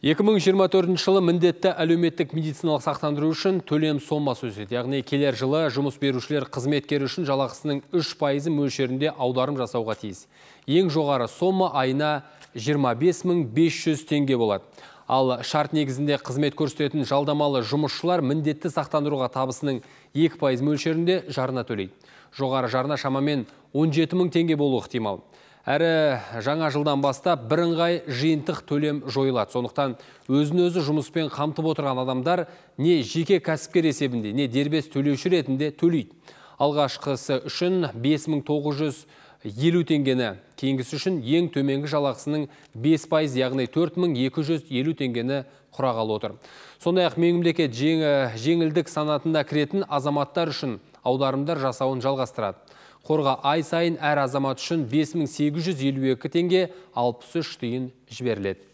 2024 жылы міндетті әлеуметтік медициналық сақтандыру үшін төлем сомма өседі. Яғни келер жылы жұмыс берушілер қызметкер үшін жалақысының 3 пайызы мөлшерінде аударым жасауға тиіс. Ең жоғары сомма айына 25500 теңге болады. Ал шарт негізінде қызмет көрсететін жалдамалы жұмысшылар міндетті сақтандыруға табысының 2 пайыз мөлшерінде жарна төлейді. Жоғары жарна шамамен 17000 теңге болуы ықтимал әрі жаңа жылдан бастап бірыңғай жиынтық төлем жойылады Сонықтан өзін өзі жұмыспен қамтып отырған адамдар не жеке кәсіпкер есебінде не дербес төлеуші ретінде төлейді алғашқысы үшін 5950 теңгені кейінгісі үшін ең төменгі жалақысының 5 пайыз яғни 4250 теңгені құрағалы отыр сондай ақ мемлекет жеңілдік санатында кіретін азаматтар үшін аударымдар жасауын жалғастырады. Қорға ай сайын әр азамат үшін 5852 теңге 63 тиын жіберіледі.